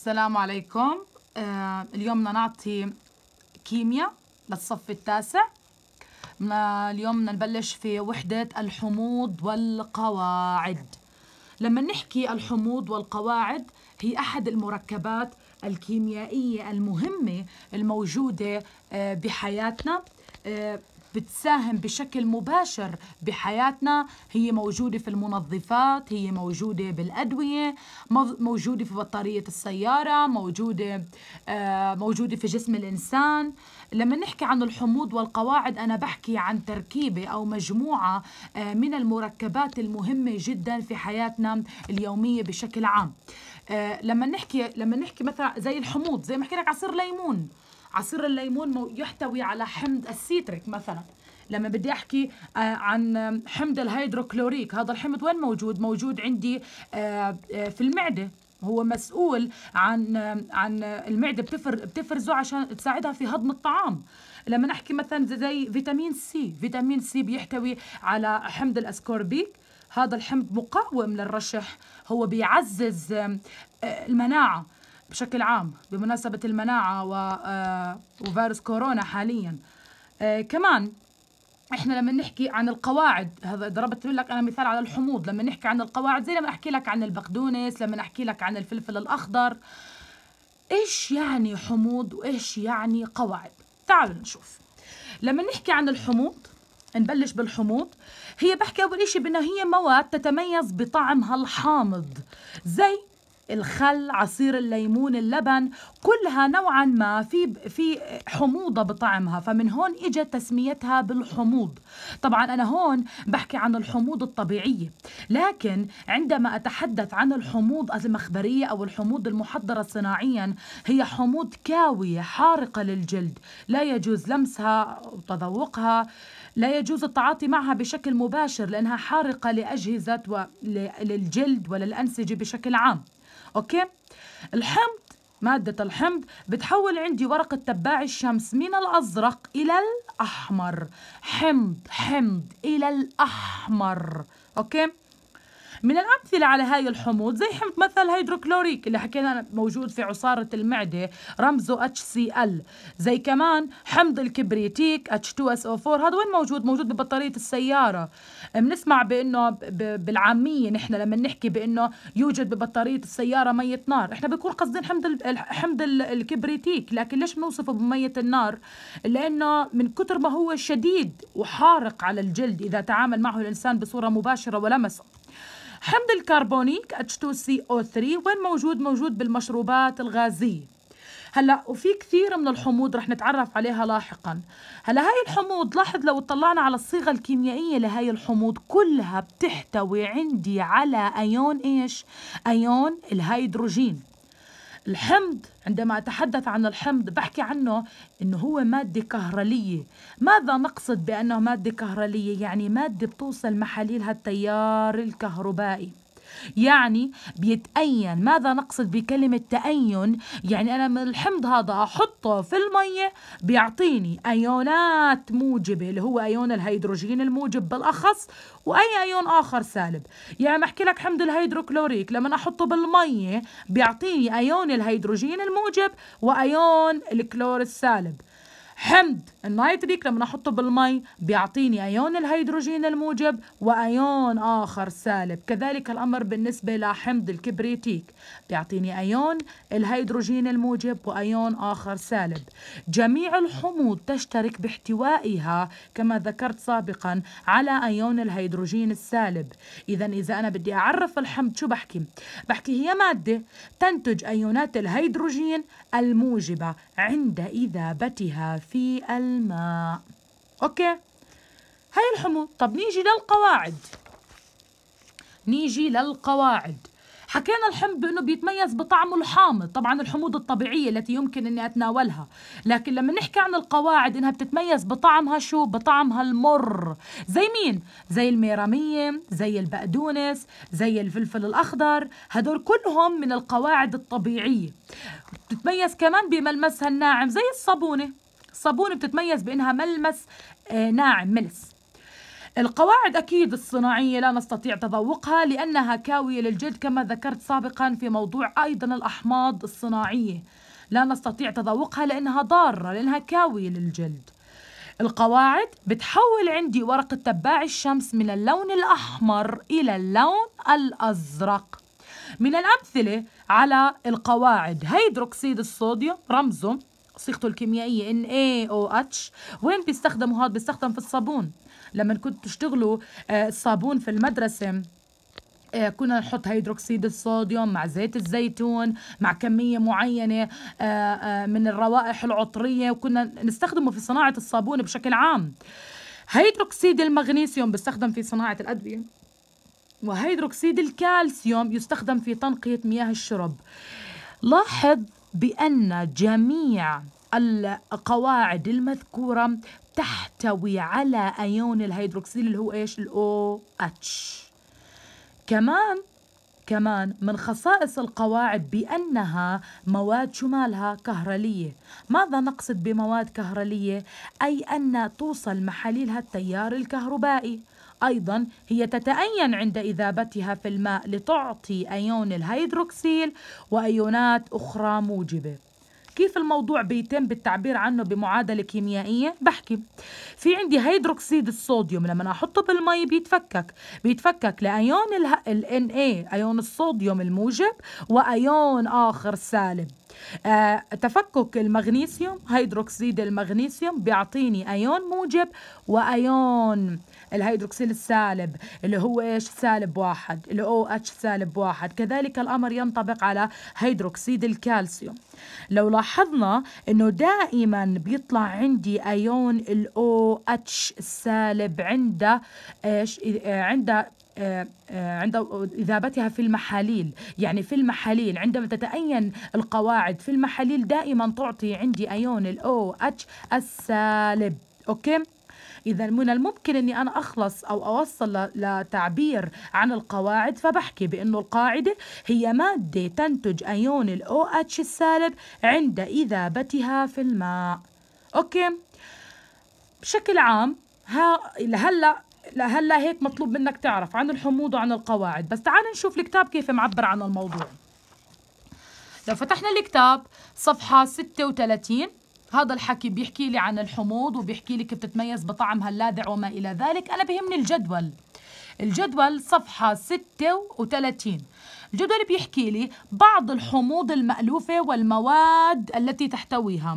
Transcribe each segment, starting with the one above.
السلام عليكم آه اليوم بدنا نعطي كيمياء للصف التاسع اليوم بدنا نبلش في وحدة الحموض والقواعد لما نحكي الحموض والقواعد هي أحد المركبات الكيميائية المهمة الموجودة آه، بحياتنا آه، بتساهم بشكل مباشر بحياتنا هي موجودة في المنظفات هي موجودة بالأدوية موجودة في بطارية السيارة موجودة آه، موجودة في جسم الإنسان لما نحكي عن الحموض والقواعد أنا بحكي عن تركيبة أو مجموعة آه، من المركبات المهمة جدا في حياتنا اليومية بشكل عام آه، لما نحكي لما نحكي مثلا زي الحموض زي ما حكينا لك عصير ليمون عصير الليمون يحتوي على حمض السيتريك مثلا لما بدي احكي آه، عن حمض الهيدروكلوريك هذا الحمض وين موجود موجود عندي آه، آه، في المعده هو مسؤول عن عن المعده بتفر بتفرزه عشان تساعدها في هضم الطعام لما نحكي مثلا زي فيتامين سي فيتامين سي بيحتوي على حمض الاسكوربيك هذا الحمض مقاوم للرشح هو بيعزز المناعه بشكل عام بمناسبة المناعة آه، وفيروس كورونا حاليا آه، كمان احنا لما نحكي عن القواعد هذا ضربت لك انا مثال على الحموض لما نحكي عن القواعد زي لما احكي لك عن البقدونس لما احكي لك عن الفلفل الاخضر ايش يعني حموض وايش يعني قواعد تعالوا نشوف لما نحكي عن الحموض نبلش بالحموض هي بحكي اول شيء بانه هي مواد تتميز بطعمها الحامض زي الخل عصير الليمون اللبن كلها نوعا ما في في حموضه بطعمها فمن هون اجت تسميتها بالحموض طبعا انا هون بحكي عن الحموض الطبيعيه لكن عندما اتحدث عن الحموض المخبريه او الحموض المحضره صناعيا هي حموض كاويه حارقه للجلد لا يجوز لمسها وتذوقها لا يجوز التعاطي معها بشكل مباشر لانها حارقه لاجهزه وللجلد وللانسجه بشكل عام أوكي الحمض مادة الحمض بتحول عندي ورقة تباع الشمس من الأزرق إلى الأحمر حمض حمض إلى الأحمر أوكي من الأمثلة على هاي الحموض زي حمض مثل هيدروكلوريك اللي حكينا موجود في عصارة المعدة رمزه HCl زي كمان حمض الكبريتيك H2SO4 هذا وين موجود؟ موجود ببطارية السيارة بنسمع بأنه بالعامية نحن لما نحكي بأنه يوجد ببطارية السيارة مية نار احنا بنكون قصدين حمض حمض الكبريتيك لكن ليش بنوصفه بمية النار؟ لأنه من كتر ما هو شديد وحارق على الجلد إذا تعامل معه الإنسان بصورة مباشرة ولمسه حمض الكربونيك H2CO3 وين موجود موجود بالمشروبات الغازية هلا وفي كثير من الحموض رح نتعرف عليها لاحقا هلا هاي الحموض لاحظ لو اطلعنا على الصيغه الكيميائيه لهاي الحموض كلها بتحتوي عندي على ايون ايش ايون الهيدروجين الحمض عندما أتحدث عن الحمض بحكي عنه أنه هو مادة كهرلية ماذا نقصد بأنه مادة كهرلية؟ يعني مادة بتوصل محاليلها التيار الكهربائي يعني بيتأين ماذا نقصد بكلمة تأين يعني أنا من الحمض هذا أحطه في المية بيعطيني أيونات موجبة اللي هو أيون الهيدروجين الموجب بالأخص وأي أيون آخر سالب يعني بحكي لك حمض الهيدروكلوريك لما أحطه بالمية بيعطيني أيون الهيدروجين الموجب وأيون الكلور السالب حمض النيتريك لما احطه بالمي بيعطيني ايون الهيدروجين الموجب وايون اخر سالب كذلك الامر بالنسبه لحمض الكبريتيك بيعطيني ايون الهيدروجين الموجب وايون اخر سالب جميع الحموض تشترك باحتوائها كما ذكرت سابقا على ايون الهيدروجين السالب اذا اذا انا بدي اعرف الحمض شو بحكي بحكي هي ماده تنتج ايونات الهيدروجين الموجبه عند اذابتها في الماء أوكي هاي الحموض طب نيجي للقواعد نيجي للقواعد حكينا الحمض بانه بيتميز بطعمه الحامض طبعا الحموض الطبيعيه التي يمكن اني اتناولها لكن لما نحكي عن القواعد انها بتتميز بطعمها شو بطعمها المر زي مين زي الميراميه زي البقدونس زي الفلفل الاخضر هدول كلهم من القواعد الطبيعيه بتتميز كمان بملمسها الناعم زي الصابونه الصابونة بتتميز بأنها ملمس آه، ناعم ملس القواعد أكيد الصناعية لا نستطيع تذوقها لأنها كاوية للجلد كما ذكرت سابقا في موضوع أيضا الأحماض الصناعية لا نستطيع تذوقها لأنها ضارة لأنها كاوية للجلد القواعد بتحول عندي ورق تباع الشمس من اللون الأحمر إلى اللون الأزرق من الأمثلة على القواعد هيدروكسيد الصوديوم رمزه صيغته الكيميائيه ان اي او اتش وين بيستخدموا هذا بيستخدم في الصابون لما كنتوا تشتغلوا آه، الصابون في المدرسه آه، كنا نحط هيدروكسيد الصوديوم مع زيت الزيتون مع كمية معينة آه، من الروائح العطرية وكنا نستخدمه في صناعة الصابون بشكل عام هيدروكسيد المغنيسيوم بيستخدم في صناعة الأدوية وهيدروكسيد الكالسيوم يستخدم في تنقية مياه الشرب لاحظ بأن جميع القواعد المذكورة تحتوي على أيون الهيدروكسيل اللي هو إيش الأو اتش كمان كمان من خصائص القواعد بأنها مواد شمالها كهرلية ماذا نقصد بمواد كهرلية؟ أي أن توصل محاليلها التيار الكهربائي أيضا هي تتأين عند إذابتها في الماء لتعطي أيون الهيدروكسيل وأيونات أخرى موجبة كيف الموضوع بيتم بالتعبير عنه بمعادلة كيميائية بحكي في عندي هيدروكسيد الصوديوم لما أحطه بالمي بيتفكك بيتفكك لأيون ال Na أيون الصوديوم الموجب وأيون آخر سالب آه، تفكك المغنيسيوم هيدروكسيد المغنيسيوم بيعطيني ايون موجب وايون الهيدروكسيل السالب اللي هو ايش سالب واحد الاو اتش سالب واحد كذلك الأمر ينطبق على هيدروكسيد الكالسيوم لو لاحظنا انه دائما بيطلع عندي ايون الاو اتش السالب عند ايش آه، عند آه، آه، عند إذابتها في المحاليل يعني في المحاليل عندما تتأين القواعد في المحاليل دائما تعطي عندي أيون الاو اتش السالب أوكي إذا من الممكن أني أنا أخلص أو أوصل لتعبير عن القواعد فبحكي بأنه القاعدة هي مادة تنتج أيون الـ OH السالب عند إذابتها في الماء أوكي بشكل عام ها لهلا لهلا هيك مطلوب منك تعرف عن الحموضة وعن القواعد بس تعال نشوف الكتاب كيف معبر عن الموضوع لو فتحنا الكتاب صفحة 36 هذا الحكي بيحكي لي عن الحموض وبيحكي كيف بتتميز بطعمها اللاذع وما إلى ذلك أنا بهمني الجدول الجدول صفحة 36 الجدول بيحكي لي بعض الحموض المألوفة والمواد التي تحتويها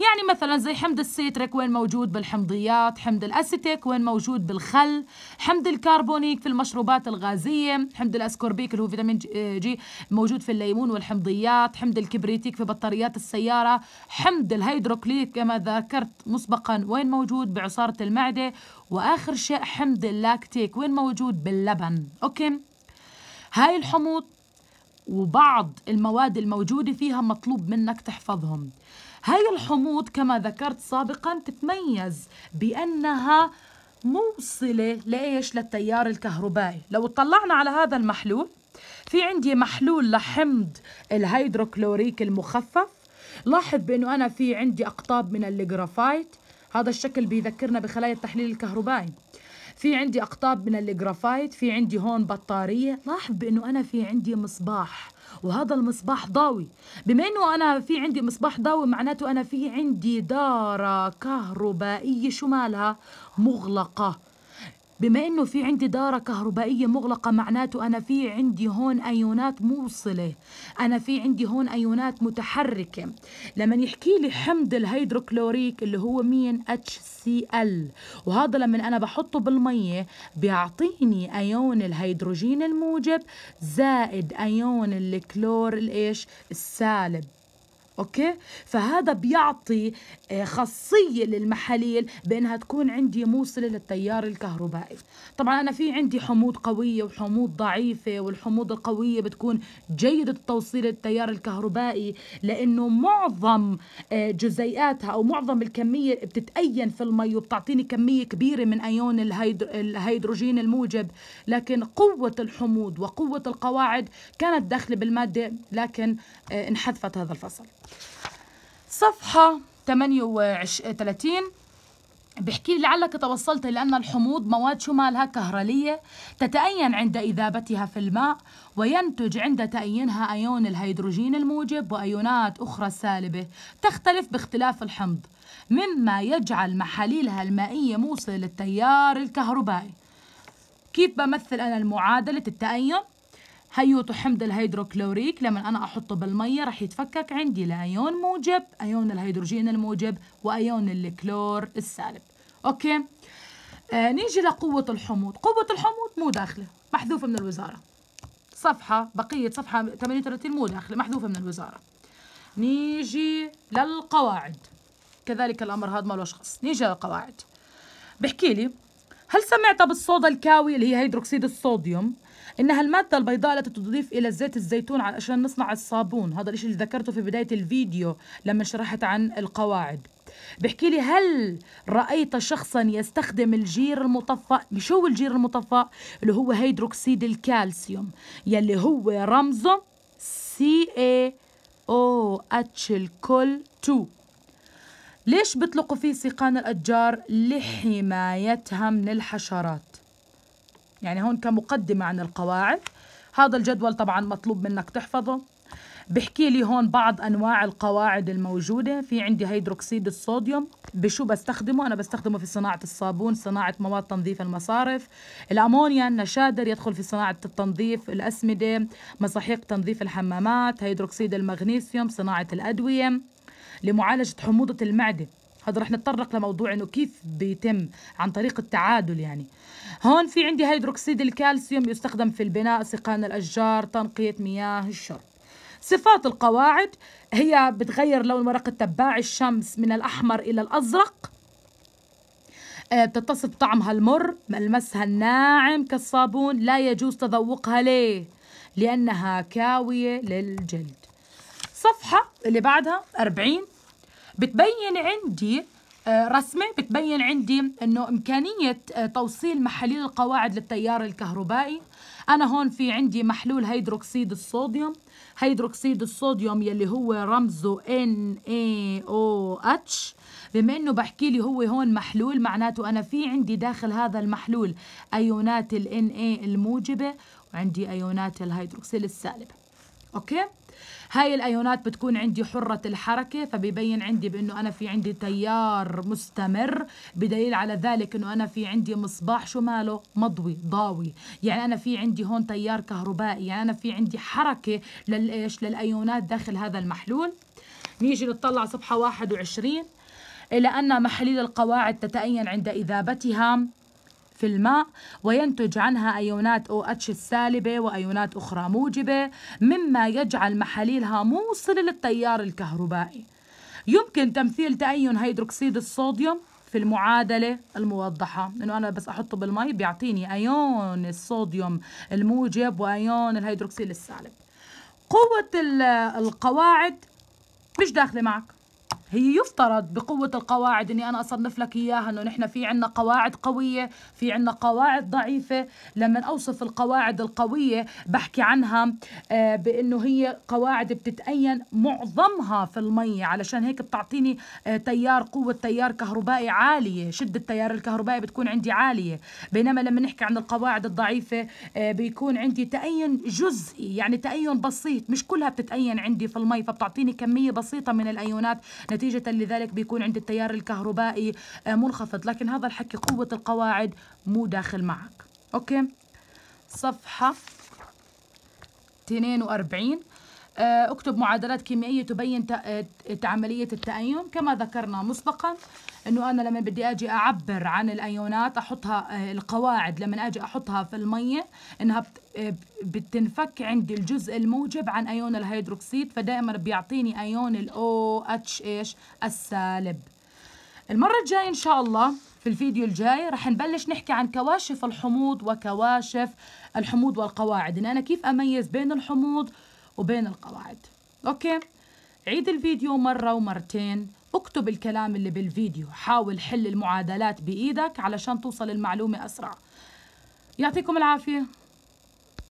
يعني مثلا زي حمض السيتريك وين موجود بالحمضيات حمض الأسيتيك وين موجود بالخل حمض الكربونيك في المشروبات الغازية حمض الأسكوربيك اللي هو فيتامين جي آه، موجود في الليمون والحمضيات حمض الكبريتيك في بطاريات السيارة حمض الهيدروكليك كما ذكرت مسبقا وين موجود بعصارة المعدة وآخر شيء حمض اللاكتيك وين موجود باللبن أوكي هاي الحموض وبعض المواد الموجودة فيها مطلوب منك تحفظهم هاي الحموض كما ذكرت سابقا تتميز بأنها موصلة لإيش للتيار الكهربائي لو اطلعنا على هذا المحلول في عندي محلول لحمض الهيدروكلوريك المخفف لاحظ بأنه أنا في عندي أقطاب من الجرافايت هذا الشكل بيذكرنا بخلايا التحليل الكهربائي في عندي أقطاب من الجرافايت في عندي هون بطارية لاحظ بأنه أنا في عندي مصباح وهذا المصباح ضاوي بما أنه أنا في عندي مصباح ضاوي معناته أنا في عندي دارة كهربائية شمالها مغلقة بما انه في عندي دارة كهربائية مغلقة معناته انا في عندي هون ايونات موصلة انا في عندي هون ايونات متحركة لما يحكي لي حمض الهيدروكلوريك اللي هو مين اتش سي ال وهذا لما انا بحطه بالمية بيعطيني ايون الهيدروجين الموجب زائد ايون الكلور الايش السالب اوكي فهذا بيعطي آه، خاصيه للمحاليل بانها تكون عندي موصله للتيار الكهربائي طبعا انا في عندي حموض قويه وحموض ضعيفه والحموض القويه بتكون جيده التوصيل للتيار الكهربائي لانه معظم آه، جزيئاتها او معظم الكميه بتتاين في المي وبتعطيني كميه كبيره من ايون الهيدروجين الموجب لكن قوه الحموض وقوه القواعد كانت داخله بالماده لكن آه، انحذفت هذا الفصل صفحة 38 بحكي لعلك توصلت لأن الحموض مواد شمالها كهرلية تتأين عند إذابتها في الماء وينتج عند تأينها أيون الهيدروجين الموجب وأيونات أخرى سالبة تختلف باختلاف الحمض مما يجعل محاليلها المائية موصلة للتيار الكهربائي كيف بمثل أنا المعادلة التأين هيوتو حمض الهيدروكلوريك لما أنا أحطه بالمية رح يتفكك عندي لأيون موجب أيون الهيدروجين الموجب وأيون الكلور السالب أوكي آه نيجي لقوة الحموض قوة الحموض مو داخلة محذوفة من الوزارة صفحة بقية صفحة 38 مو داخلة محذوفة من الوزارة نيجي للقواعد كذلك الأمر هذا ما له شخص نيجي للقواعد بحكي لي هل سمعت بالصودا الكاوي اللي هي هيدروكسيد الصوديوم إنها المادة البيضاء التي تضيف إلى زيت الزيتون عشان نصنع الصابون هذا الشيء اللي ذكرته في بداية الفيديو لما شرحت عن القواعد بحكي لي هل رأيت شخصا يستخدم الجير المطفأ شو الجير المطفأ اللي هو هيدروكسيد الكالسيوم يلي هو رمزه سي اي او اتش الكل 2 ليش بيطلقوا فيه سيقان الأشجار لحمايتها من الحشرات يعني هون كمقدمة عن القواعد هذا الجدول طبعا مطلوب منك تحفظه بحكي لي هون بعض أنواع القواعد الموجودة في عندي هيدروكسيد الصوديوم بشو بستخدمه أنا بستخدمه في صناعة الصابون صناعة مواد تنظيف المصارف الأمونيا النشادر يدخل في صناعة التنظيف الأسمدة مصحيق تنظيف الحمامات هيدروكسيد المغنيسيوم صناعة الأدوية لمعالجة حموضة المعدة هذا رح نتطرق لموضوع انه كيف بيتم عن طريق التعادل يعني هون في عندي هيدروكسيد الكالسيوم يستخدم في البناء سقان الاشجار تنقيه مياه الشرب صفات القواعد هي بتغير لون ورق التباع الشمس من الأحمر إلى الأزرق آه، بتتصف طعمها المر ملمسها الناعم كالصابون لا يجوز تذوقها ليه لأنها كاوية للجلد الصفحة اللي بعدها 40 بتبين عندي آه، رسمة بتبين عندي أنه إمكانية آه، توصيل محاليل القواعد للتيار الكهربائي أنا هون في عندي محلول هيدروكسيد الصوديوم هيدروكسيد الصوديوم يلي هو رمزه NaOH بما انه بحكي لي هو هون محلول معناته انا في عندي داخل هذا المحلول ايونات ال Na الموجبه وعندي ايونات الهيدروكسيل السالبه اوكي هاي الايونات بتكون عندي حرة الحركة فبيبين عندي بانه انا في عندي تيار مستمر بدليل على ذلك انه انا في عندي مصباح شو ماله مضوي ضاوي يعني انا في عندي هون تيار كهربائي يعني انا في عندي حركة للايش للايونات داخل هذا المحلول نيجي نطلع صفحة 21 إلى أن محاليل القواعد تتأين عند إذابتها في الماء وينتج عنها أيونات أو اتش السالبة وأيونات أخرى موجبة مما يجعل محاليلها موصلة للتيار الكهربائي يمكن تمثيل تأين هيدروكسيد الصوديوم في المعادلة الموضحة إنه أنا بس أحطه بالمي بيعطيني أيون الصوديوم الموجب وأيون الهيدروكسيد السالب قوة القواعد مش داخلة معك هي يفترض بقوة القواعد اني انا اصنف لك اياها انه نحن في عنا قواعد قوية في عنا قواعد ضعيفة لما اوصف القواعد القوية بحكي عنها آه، بانه هي قواعد بتتأين معظمها في المي علشان هيك بتعطيني آه، تيار قوة تيار كهربائي عالية شدة تيار الكهربائي بتكون عندي عالية بينما لما نحكي عن القواعد الضعيفة آه، بيكون عندي تأين جزئي يعني تأين بسيط مش كلها بتتأين عندي في المي فبتعطيني كمية بسيطة من الأيونات نتيجة لذلك بيكون عند التيار الكهربائي آه، منخفض لكن هذا الحكي قوة القواعد مو داخل معك أوكي صفحة 42 آه، اكتب معادلات كيميائية تبين آه، عملية التأيم كما ذكرنا مسبقا انه انا لما بدي اجي اعبر عن الايونات احطها آه، القواعد لما اجي احطها في الميه انها آه، بتنفك عندي الجزء الموجب عن ايون الهيدروكسيد فدائما بيعطيني ايون الاو اتش ايش السالب المره الجايه ان شاء الله في الفيديو الجاي رح نبلش نحكي عن كواشف الحموض وكواشف الحموض والقواعد ان انا كيف اميز بين الحموض وبين القواعد اوكي عيد الفيديو مره ومرتين اكتب الكلام اللي بالفيديو حاول حل المعادلات بإيدك علشان توصل المعلومة أسرع يعطيكم العافية